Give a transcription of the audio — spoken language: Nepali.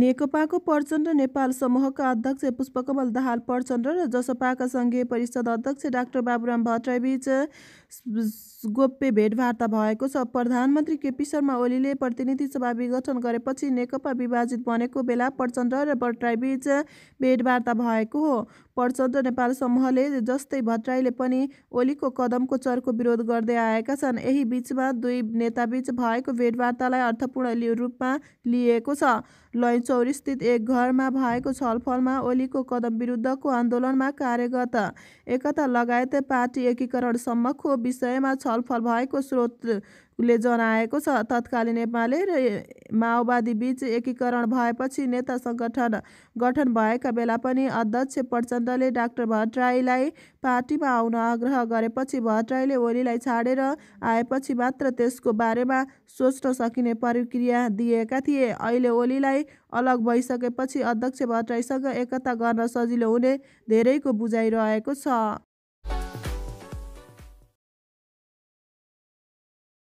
नेकपाको प्रचण्ड नेपाल समूहका अध्यक्ष पुष्पकमल दाहाल प्रचण्ड र जसपाका सङ्घीय परिषद अध्यक्ष डाक्टर बाबुराम भट्टराईबीच गोप्य भेटवार्ता भएको छ प्रधानमन्त्री केपी शर्मा ओलीले प्रतिनिधि सभा विघटन गरेपछि नेकपा विभाजित बनेको बेला प्रचण्ड र भट्टराईबीच भेटवार्ता भएको हो प्रचण्ड नेपाल समूहले जस्तै भट्टराईले पनि ओलीको कदमको चर्को विरोध गर्दै आएका छन् यही बिचमा दुई नेताबीच भएको भेटवार्तालाई अर्थपूर्ण रूपमा लिएको छ लैच चौरीस्थित एक घरमा भएको छलफलमा ओलीको कदम विरुद्धको आन्दोलनमा कार्यगत एकता लगायत पार्टी एकीकरणसम्मको विषयमा छलफल भएको स्रोतले जनाएको छ तत्कालीन नेपाली र माओवादी बीच एकीकरण भएपछि नेता सङ्गठन गठन भएका बेला पनि अध्यक्ष प्रचण्डले डाक्टर भट्टराईलाई पार्टीमा आउन आग्रह गरेपछि भट्टराईले ओलीलाई छाडेर आएपछि मात्र त्यसको बारेमा सोच्न सकिने प्रक्रिया दिएका थिए अहिले ओलीलाई अलग भइसकेपछि अध्यक्षबाट भट्टराईसँग एकता गर्न सजिलो हुने धेरैको बुझाइ रहेको छ